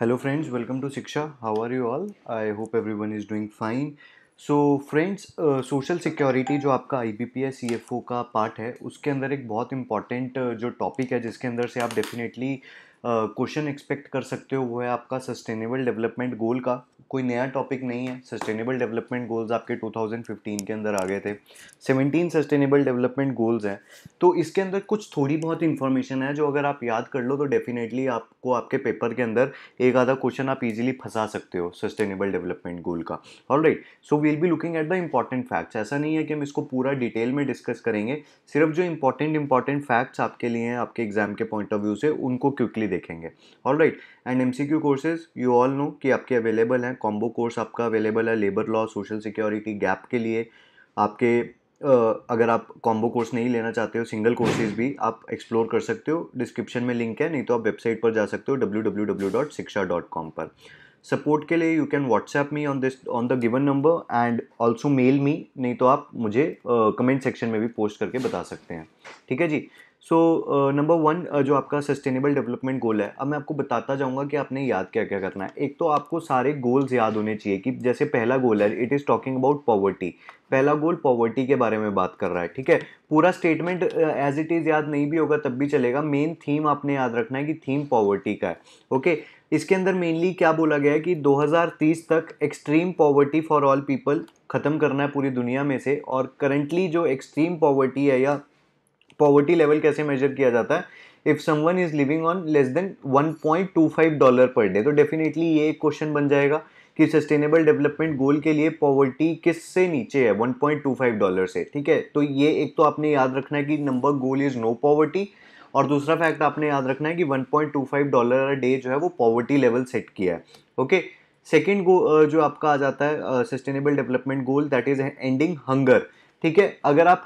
Hello friends welcome to Shiksha how are you all I hope everyone is doing fine so friends social security जो आपका I B P S C F O का part है उसके अंदर एक बहुत important uh, जो topic है जिसके अंदर से आप डेफिनेटली क्वेश्चन एक्सपेक्ट कर सकते हो वो है आपका सस्टेनेबल डेवलपमेंट गोल का कोई नया टॉपिक नहीं है सस्टेनेबल डेवलपमेंट गोल्स आपके 2015 के अंदर आ गए थे 17 सस्टेनेबल डेवलपमेंट गोल्स हैं तो इसके अंदर कुछ थोड़ी बहुत इन्फॉर्मेशन है जो अगर आप याद कर लो तो डेफिनेटली आपको आपके पेपर के अंदर एक आधा क्वेश्चन आप इजीली फंसा सकते हो सस्टेनेबल डेवलपमेंट गोल का all right so we'll be looking at the important facts ऐसा नहीं है कि हम इसको पूरा डिटेल में डिस्कस करेंगे सिर्फ जो इंपॉर्टेंट इंपॉर्टेंट फैक्ट्स आपके लिए हैं आपके एग्जाम के पॉइंट ऑफ व्यू से उनको क्विकली बेसिकली देखेंगे all right and M C Q courses you all know कि आपके अवेलेबल हैं कॉम्बो कोर्स आपका अवेलेबल है labour law social security gap के लिए आपके uh, अगर आप कॉम्बो कोर्स नहीं लेना चाहते हो सिंगल कोर्सेज भी आप एक्सप्लोर कर सकते हो डिस्क्रिप्शन में लिंक है नहीं तो आप वेबसाइट पर जा सकते हो www.siksha.com पर सपोर्ट के लिए you can WhatsApp me on this on the given number and also mail me नहीं तो आप मुझे कमेंट uh, सेक्शन में भी पोस्ट करके बता सकते हैं ठीक है जी सो नंबर वन जो आपका सस्टेनेबल डेवलपमेंट गोल है अब मैं आपको बताता जाऊंगा कि आपने याद क्या क्या करना है एक तो आपको सारे गोल्स याद होने चाहिए कि जैसे पहला गोल है it is talking about poverty पहला गोल पॉवर्टी के बारे में बात कर रहा है ठीक है पूरा स्टेटमेंट एज इट इज़ याद नहीं भी होगा तब भी चलेगा मेन थीम आपने याद रखना है कि थीम पॉवर्टी का है ओके okay? इसके अंदर मेनली क्या बोला गया है कि 2030 तक extreme poverty for all people ख़त्म करना है पूरी दुनिया में से और करंटली जो एक्सट्रीम पॉवर्टी है या पॉवर्टी लेवल कैसे मेजर किया जाता है if one is living on less than 1.25 dollar per day तो डेफिनेटली ये एक क्वेश्चन बन जाएगा कि सस्टेनेबल डेवलपमेंट गोल के लिए पॉवर्टी किस से नीचे है 1.25 डॉलर से ठीक है तो ये एक तो आपने याद रखना है कि number goal is no poverty और दूसरा फैक्ट आपने याद रखना है कि 1.25 डॉलर डे जो है वो पॉवर्टी लेवल सेट किया है ओके सेकेंड जो आपका आ जाता है sustainable development goal that is ending hunger ठीक है अगर आप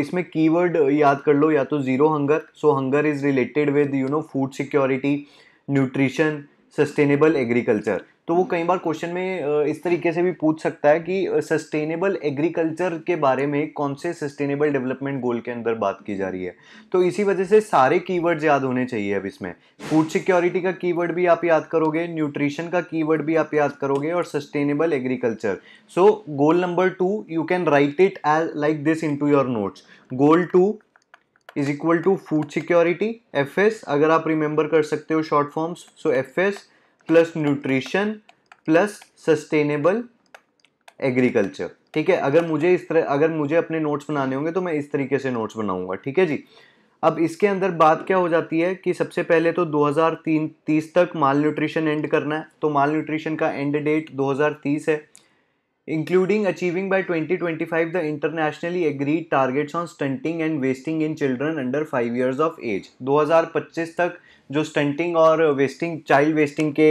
इसमें कीवर्ड याद कर लो या तो zero hunger so hunger is related with you know food security nutrition sustainable agriculture तो वो कई बार क्वेश्चन में इस तरीके से भी पूछ सकता है कि सस्टेनेबल एग्रीकल्चर के बारे में कौन से सस्टेनेबल डेवलपमेंट गोल के अंदर बात की जा रही है तो इसी वजह से सारे कीवर्ड्स याद होने चाहिए अब इसमें फूड सिक्योरिटी का कीवर्ड भी आप याद करोगे न्यूट्रिशन का कीवर्ड भी आप याद करोगे और sustainable agriculture so goal number two you can write it as like this into your notes goal two is equal to food security F अगर आप रिमेंबर कर सकते हो short forms so F S plus nutrition plus sustainable agriculture ठीक है अगर मुझे इस तरह अगर मुझे अपने नोट्स बनाने होंगे तो मैं इस तरीके से नोट्स बनाऊंगा ठीक है जी अब इसके अंदर बात क्या हो जाती है कि सबसे पहले तो 2030 तक माल न्यूट्रिशन एंड करना है तो माल न्यूट्रिशन का एंड डेट 2030 है including achieving by 2025 the internationally agreed targets on stunting and wasting in children under 5 years of age 2025 तक जो स्टंटिंग और वेस्टिंग चाइल्ड वेस्टिंग के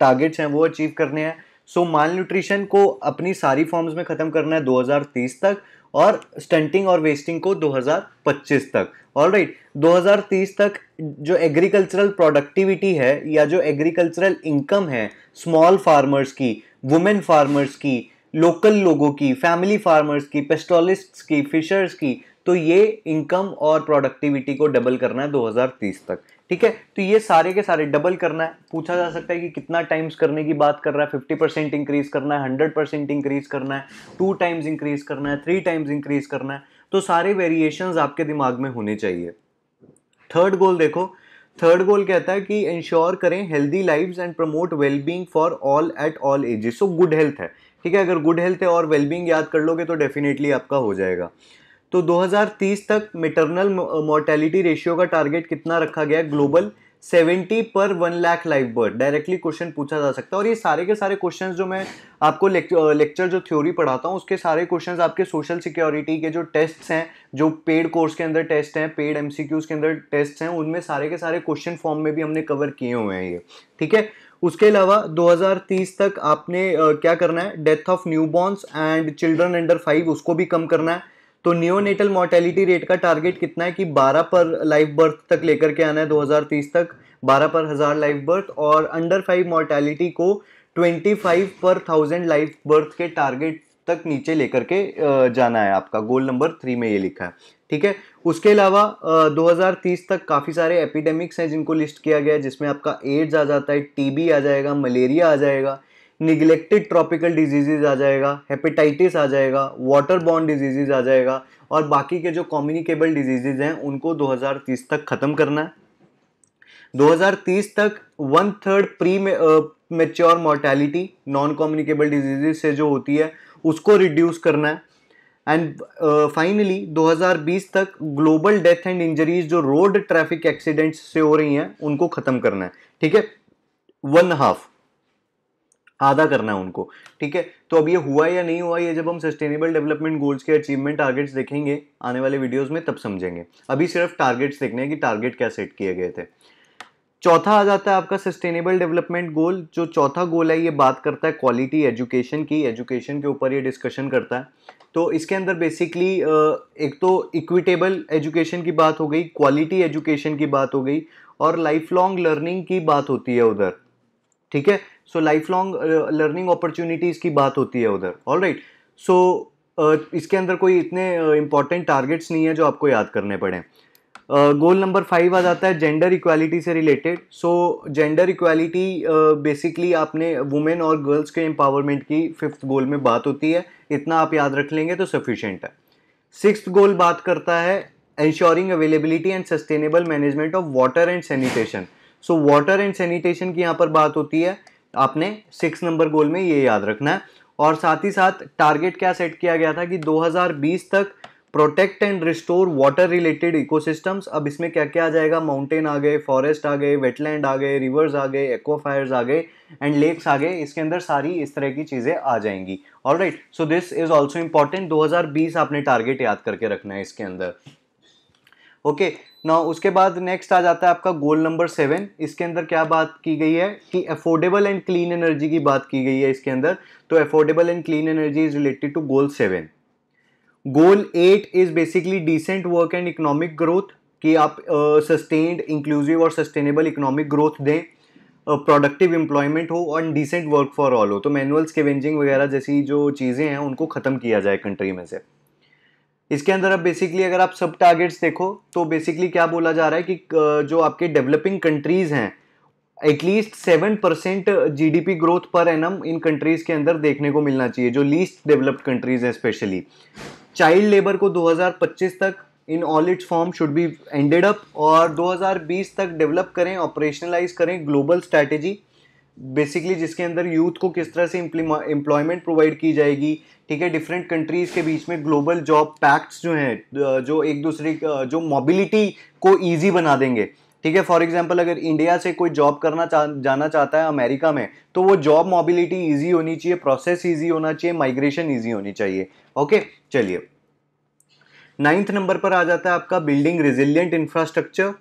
टारगेट्स हैं वो अचीव करने हैं सो माल न्यूट्रिशन को अपनी सारी फॉर्म्स में ख़त्म करना है 2030 तक और स्टंटिंग और वेस्टिंग को 2025 तक ऑल राइट right, 2030 तक जो एग्रीकल्चरल प्रोडक्टिविटी है या जो एग्रीकल्चरल इनकम है स्मॉल फार्मर्स की वुमेन फार्मर्स की लोकल लोगों की फैमिली फार्मर्स की पेस्टोलिस्ट्स की फिशर्स की तो ये इनकम और प्रोडक्टिविटी को डबल करना है 2030 तक ठीक है तो ये सारे के सारे डबल करना है पूछा जा सकता है कि कितना टाइम्स करने की बात कर रहा है फिफ्टी परसेंट इंक्रीज करना है हंड्रेड परसेंट इंक्रीज करना है टू टाइम्स इंक्रीज करना है थ्री टाइम्स इंक्रीज करना है तो सारे वेरिएशन आपके दिमाग में होने चाहिए थर्ड गोल देखो थर्ड गोल कहता है कि इंश्योर करें healthy life and promote wellbeing for all at all ages so good health है ठीक है अगर गुड हेल्थ और वेलबींग याद कर लोगे तो डेफिनेटली आपका हो जाएगा तो 2030 तक मेटरनल मोर्टेलिटी रेशियो का टारगेट कितना रखा गया ग्लोबल 70 पर one lakh life birth directly question पूछा जा सकता है और ये सारे के सारे क्वेश्चंस जो मैं आपको लेक्चर जो थ्योरी पढ़ाता हूँ उसके सारे क्वेश्चंस आपके सोशल सिक्योरिटी के जो टेस्ट्स हैं जो पेड कोर्स के अंदर टेस्ट हैं पेड एमसीक्यूज के अंदर टेस्ट हैं उनमें सारे के सारे क्वेश्चन फॉर्म में भी हमने कवर किए हुए हैं ये ठीक है उसके अलावा 2030 तक आपने क्या करना है death of newborns and children under five उसको भी कम करना है तो नेटल मोर्टेलिटी रेट का टारगेट कितना है कि 12 पर लाइफ बर्थ तक लेकर के आना है 2030 तक 12 पर हज़ार लाइफ बर्थ और अंडर फाइव मोर्टेलिटी को 25 पर थाउजेंड लाइफ बर्थ के टारगेट तक नीचे लेकर के जाना है आपका गोल नंबर थ्री में ये लिखा है ठीक है उसके अलावा 2030 तक काफ़ी सारे एपिडेमिक्स हैं जिनको लिस्ट किया गया है जिसमें आपका एड्स आ जाता है टीबी आ जाएगा मलेरिया आ जाएगा निगलेक्टेड ट्रॉपिकल डिजीजेज आ जाएगा हेपेटाइटिस आ जाएगा वाटर बॉर्न डिजीजेज आ जाएगा और बाकी के जो कॉम्युनिकेबल डिजीजेज हैं उनको 2030 तक ख़त्म करना है 2030 तक one third premature mortality non communicable diseases से जो होती है उसको रिड्यूस करना है एंड फाइनली uh, 2020 तक ग्लोबल डेथ एंड इंजरीज जो रोड ट्रैफिक एक्सीडेंट्स से हो रही हैं उनको खत्म करना है ठीक है वन हाफ आधा करना है उनको ठीक है तो अब ये हुआ या नहीं हुआ ये जब हम सस्टेनेबल डेवलपमेंट गोल्स के अचीवमेंट टारगेट्स देखेंगे आने वाले वीडियोस में तब समझेंगे अभी सिर्फ टारगेट्स देखने हैं कि टारगेट क्या सेट किए गए थे चौथा आ जाता है आपका सस्टेनेबल डेवलपमेंट गोल जो चौथा गोल है ये बात करता है क्वालिटी एजुकेशन की एजुकेशन के ऊपर ये डिस्कशन करता है तो इसके अंदर बेसिकली एक तो इक्विटेबल एजुकेशन की बात हो गई क्वालिटी एजुकेशन की बात हो गई और लाइफ लॉन्ग लर्निंग की बात होती है उधर ठीक है so lifelong learning opportunities की बात होती है उधर ऑल राइट सो इसके अंदर कोई इतने uh, टारगेट्स नहीं है जो आपको याद करने पड़े गोल नंबर फाइव आ जाता है जेंडर इक्वालिटी से related so gender equality basically आपने वुमेन और गर्ल्स के एम्पावरमेंट की फिफ्थ गोल में बात होती है इतना आप याद रख लेंगे तो सफिशेंट है सिक्स गोल बात करता है ensuring availability and sustainable management of water and sanitation so water and sanitation की यहाँ पर बात होती है आपने सिक्स नंबर गोल में ये याद रखना है और साथ ही साथ टारगेट क्या सेट किया गया था कि 2020 तक protect and restore water related ecosystems अब इसमें क्या क्या आ जाएगा माउंटेन आ गए फॉरेस्ट आ गए वेटलैंड आ गए रिवर्स आ गए एक्वाफायर्स आ गए एंड लेक्स आ गए इसके अंदर सारी इस तरह की चीज़ें आ जाएंगी all right so this is also important 2020 आपने टारगेट याद करके रखना है इसके अंदर ओके okay, ना उसके बाद नेक्स्ट आ जाता है आपका गोल नंबर सेवन इसके अंदर क्या बात की गई है कि अफोर्डेबल एंड क्लीन एनर्जी की बात की गई है इसके अंदर तो affordable and clean energy is related to goal seven goal eight is basically decent work and economic growth कि आप सस्टेन्ड इंक्लूसिव और सस्टेनेबल इकोनॉमिक ग्रोथ दें प्रोडक्टिव एम्प्लॉयमेंट हो और डिसेंट वर्क फॉर ऑल हो तो मैनुअल स्केवेंजिंग वगैरह जैसी जो चीज़ें हैं उनको ख़त्म किया जाए कंट्री में से इसके अंदर अब बेसिकली अगर आप सब टारगेट्स देखो तो बेसिकली क्या बोला जा रहा है कि जो आपके डेवलपिंग कंट्रीज़ हैं at least seven percent G D P growth per annum इन कंट्रीज़ के अंदर देखने को मिलना चाहिए जो लीस्ट डेवलप्ड कंट्रीज़ हैं स्पेशली चाइल्ड लेबर को 2025 तक in all its form should be ended up और 2020 तक डेवलप करें ऑपरेशनलाइज करें ग्लोबल स्ट्रैटेजी बेसिकली जिसके अंदर यूथ को किस तरह से एम्प्लॉयमेंट प्रोवाइड की जाएगी ठीक है डिफरेंट कंट्रीज़ के बीच में ग्लोबल जॉब पैक्ट्स जो हैं जो एक दूसरे जो मोबिलिटी को ईजी बना देंगे ठीक है फॉर एग्जाम्पल अगर इंडिया से कोई जॉब करना चा, जाना चाहता है अमेरिका में तो वो जॉब मोबिलिटी ईजी होनी चाहिए प्रोसेस ईजी होना चाहिए माइग्रेशन ईजी होनी चाहिए ओके चलिए नाइन्थ नंबर पर आ जाता है आपका building resilient infrastructure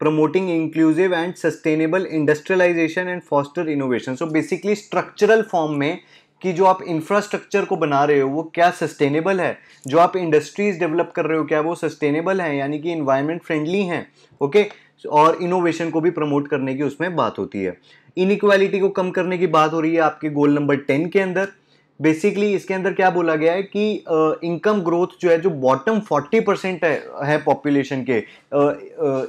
promoting inclusive and sustainable industrialisation and foster innovation so basically structural form में कि जो आप इंफ्रास्ट्रक्चर को बना रहे हो वो क्या सस्टेनेबल है जो आप इंडस्ट्रीज डेवलप कर रहे हो क्या वो सस्टेनेबल है यानी कि इन्वायरमेंट फ्रेंडली हैं ओके और इनोवेशन को भी प्रमोट करने की उसमें बात होती है इनइक्वालिटी को कम करने की बात हो रही है आपके गोल नंबर टेन के अंदर बेसिकली इसके अंदर क्या बोला गया है कि इनकम uh, ग्रोथ जो है जो बॉटम 40 परसेंट है पॉपुलेशन के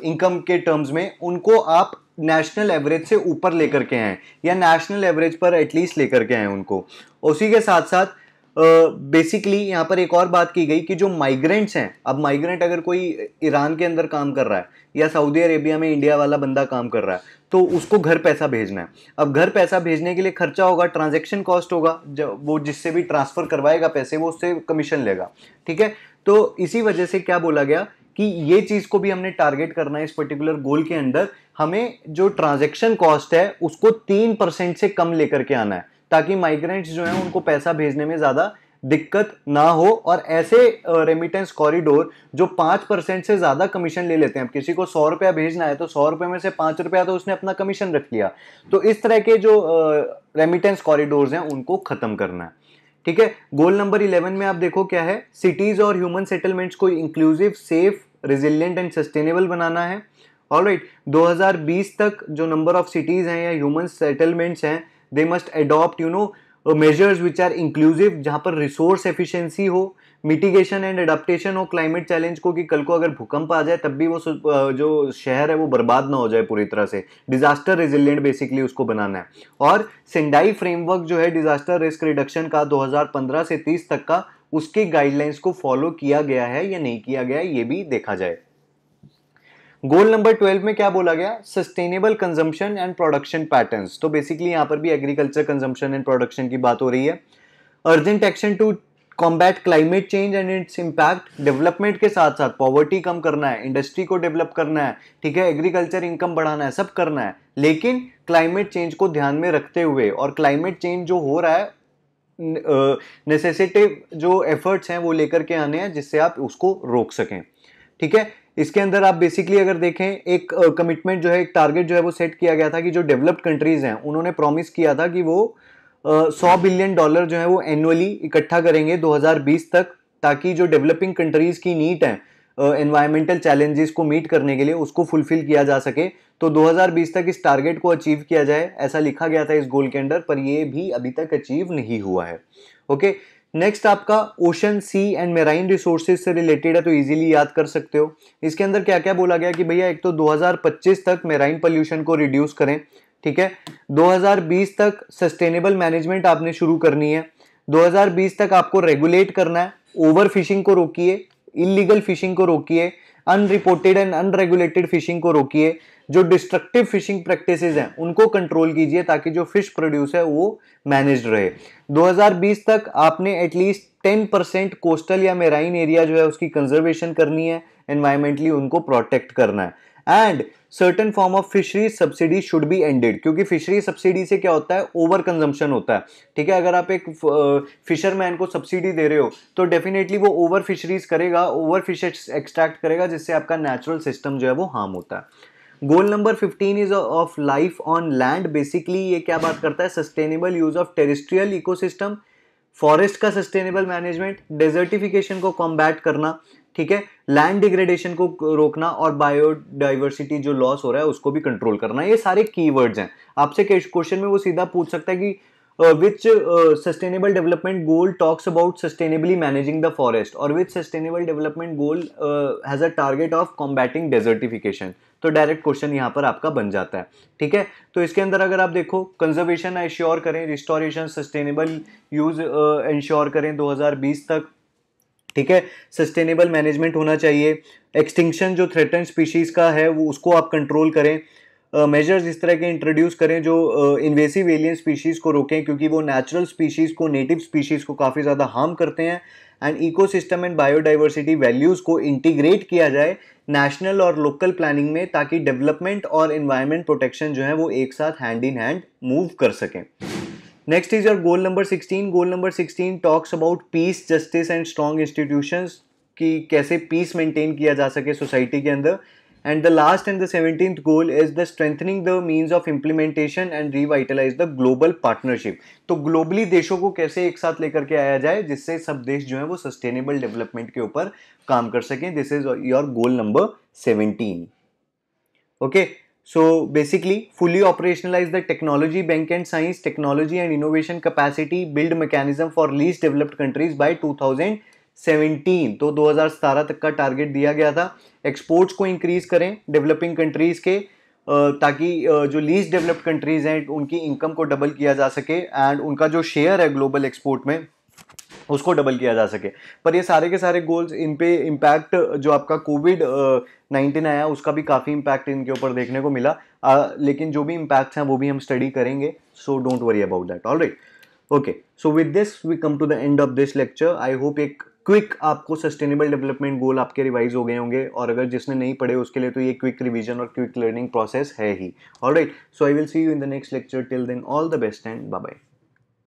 इनकम uh, के टर्म्स में उनको आप नेशनल एवरेज से ऊपर लेकर के आए या नेशनल एवरेज पर एटलीस्ट लेकर के आए उनको उसी के साथ साथ बेसिकली uh, यहाँ पर एक और बात की गई कि जो माइग्रेंट्स हैं अब माइग्रेंट अगर कोई ईरान के अंदर काम कर रहा है या सऊदी अरेबिया में इंडिया वाला बंदा काम कर रहा है तो उसको घर पैसा भेजना है अब घर पैसा भेजने के लिए खर्चा होगा ट्रांजेक्शन कॉस्ट होगा जब वो जिससे भी ट्रांसफ़र करवाएगा पैसे वो उससे कमीशन लेगा ठीक है तो इसी वजह से क्या बोला गया कि ये चीज़ को भी हमने टारगेट करना है इस पर्टिकुलर गोल के अंदर हमें जो ट्रांजेक्शन कॉस्ट है उसको तीन परसेंट से कम लेकर के आना है ताकि माइग्रेंट्स जो हैं उनको पैसा भेजने में ज़्यादा दिक्कत ना हो और ऐसे रेमिटेंस कॉरिडोर जो पाँच परसेंट से ज़्यादा कमीशन ले लेते हैं अब किसी को सौ रुपया भेजना है तो सौ रुपये में से पाँच रुपया तो उसने अपना कमीशन रख लिया तो इस तरह के जो रेमिटेंस कॉरिडोर्स हैं उनको ख़त्म करना है ठीक है गोल नंबर इलेवन में आप देखो क्या है सिटीज़ और ह्यूमन सेटलमेंट्स को inclusive safe resilient and sustainable बनाना है ऑलराइट right, 2020 तक जो नंबर ऑफ सिटीज़ हैं या ह्यूमन सेटलमेंट्स हैं they must adopt you know measures which are inclusive जहाँ पर रिसोर्स एफिशिएंसी हो मिटिगेशन एंड अडाप्टेशन हो क्लाइमेट चैलेंज को कि कल को अगर भूकंप आ जाए तब भी वो जो शहर है वो बर्बाद ना हो जाए पूरी तरह से डिजास्टर रेजिलियंट बेसिकली उसको बनाना है और सिंडाई फ्रेमवर्क जो है डिजास्टर रिस्क रिडक्शन का 2015 से 30 तक का उसके गाइडलाइंस को फॉलो किया गया है या नहीं किया गया है ये भी देखा जाए गोल नंबर ट्वेल्व में क्या बोला गया sustainable consumption and production patterns तो बेसिकली यहाँ पर भी एग्रीकल्चर कंजम्पशन एंड प्रोडक्शन की बात हो रही है urgent action to combat climate change and its impact development के साथ साथ पॉवर्टी कम करना है इंडस्ट्री को डेवलप करना है ठीक है एग्रीकल्चर इनकम बढ़ाना है सब करना है लेकिन क्लाइमेट चेंज को ध्यान में रखते हुए और क्लाइमेट चेंज जो हो रहा है नेसेसिटिव जो एफर्ट्स हैं वो लेकर के आने हैं जिससे आप उसको रोक सकें ठीक है इसके अंदर आप बेसिकली अगर देखें एक कमिटमेंट जो है एक टारगेट जो है वो सेट किया गया था कि जो डेवलप्ड कंट्रीज हैं उन्होंने प्रॉमिस किया था कि वो सौ बिलियन डॉलर जो है वो एनुअली इकट्ठा करेंगे 2020 तक ताकि जो डेवलपिंग कंट्रीज़ की नीट है एनवायरमेंटल चैलेंजेस को मीट करने के लिए उसको फुलफिल किया जा सके तो 2020 तक इस टारगेट को अचीव किया जाए ऐसा लिखा गया था इस गोल के अंदर पर ये भी अभी तक अचीव नहीं हुआ है ओके okay? नेक्स्ट आपका ocean sea and marine resources से रिलेटेड है तो इजीली याद कर सकते हो इसके अंदर क्या क्या बोला गया कि भैया एक तो 2025 तक मेराइन पोल्यूशन को रिड्यूस करें ठीक है 2020 तक सस्टेनेबल मैनेजमेंट आपने शुरू करनी है 2020 तक आपको रेगुलेट करना है ओवर फिशिंग को रोकिए इलीगल फिशिंग को रोकिए अनरिपोर्टेड एंड अनरेगुलेटेड फिशिंग को रोकिए जो डिस्ट्रक्टिव फिशिंग प्रैक्टिस हैं उनको कंट्रोल कीजिए ताकि जो फिश प्रोड्यूस है वो मैनेज रहे 2020 तक आपने एटलीस्ट 10 परसेंट कोस्टल या मेराइन एरिया जो है उसकी कंजर्वेशन करनी है एनवायरमेंटली उनको प्रोटेक्ट करना है and certain form of fishery subsidy should be ended क्योंकि फिशरी सब्सिडी से क्या होता है ओवर कंजम्पशन होता है ठीक है अगर आप एक फिशरमैन को सब्सिडी दे रहे हो तो डेफिनेटली वो ओवर फिशरीज करेगा ओवर फिश एक्सट्रैक्ट करेगा जिससे आपका नेचुरल सिस्टम जो है वो हार्म होता है goal number 15 is of life on land basically ये क्या बात करता है sustainable use of terrestrial ecosystem forest का सस्टेनेबल मैनेजमेंट डेजर्टिफिकेशन को कॉम्बैट करना ठीक है लैंड डिग्रेडेशन को रोकना और बायोडाइवर्सिटी जो लॉस हो रहा है उसको भी कंट्रोल करना ये सारे कीवर्ड्स हैं आपसे क्वेश्चन में वो सीधा पूछ सकता है कि which sustainable development goal talks about sustainably managing the forest और which sustainable development goal has a target of combating desertification तो डायरेक्ट क्वेश्चन यहाँ पर आपका बन जाता है ठीक है तो इसके अंदर अगर आप देखो कंजर्वेशन एश्योर करें रिस्टोरेशन सस्टेनेबल यूज एंश्योर करें 2020 तक ठीक है सस्टेनेबल मैनेजमेंट होना चाहिए एक्सटिंक्शन जो थ्रेटन स्पीशीज़ का है वो उसको आप कंट्रोल करें मेजर्स uh, इस तरह के इंट्रोड्यूस करें जो इन्वेसिव एलियन स्पीशीज़ को रोकें क्योंकि वो नेचुरल स्पीशीज़ को नेटिव स्पीशीज़ को काफ़ी ज़्यादा हार्म करते हैं and ecosystem and biodiversity values को इंटीग्रेट किया जाए नेशनल और लोकल प्लानिंग में ताकि डेवलपमेंट और इन्वायरमेंट प्रोटेक्शन जो है वो एक साथ हैंड इन हैंड मूव कर सकें next is your goal number 16. Goal number 16 talks about peace justice and strong institution कि कैसे पीस मेंटेन किया जा सके सोसाइटी के अंदर and the last and the seventeen goal is the strengthening the means of implementation and revitalise the global partnership तो globally देशों को कैसे एक साथ लेकर के आया जाए जिससे सब देश जो है वो सस्टेनेबल डेवलपमेंट के ऊपर काम कर सकें this is your goal number seventeen okay So basically, fully operationalize the technology bank and science, technology and innovation capacity build mechanism for least developed countries by 2017. तो 2017 तक का टारगेट दिया गया था एक्सपोर्ट्स को इंक्रीज करें डेवलपिंग कंट्रीज़ के ताकि जो लीस्ट डेवलप्ड कंट्रीज़ हैं उनकी इनकम को डबल किया जा सके एंड उनका जो शेयर है ग्लोबल एक्सपोर्ट में उसको डबल किया जा सके पर ये सारे के सारे गोल्स इन पे इम्पैक्ट जो आपका कोविड नाइन्टीन आया उसका भी काफ़ी इम्पैक्ट इनके ऊपर देखने को मिला आ, लेकिन जो भी इम्पैक्ट्स हैं वो भी हम स्टडी करेंगे so don't worry about that all right okay so with this we come to the end of this lecture I hope एक क्विक आपको सस्टेनेबल डेवलपमेंट गोल आपके रिवाइज हो गए होंगे और अगर जिसने नहीं पढ़े उसके लिए तो ये क्विक रिवीजन और क्विक लर्निंग प्रोसेस है ही all right so I will see you in the next lecture till then all the best and bye bye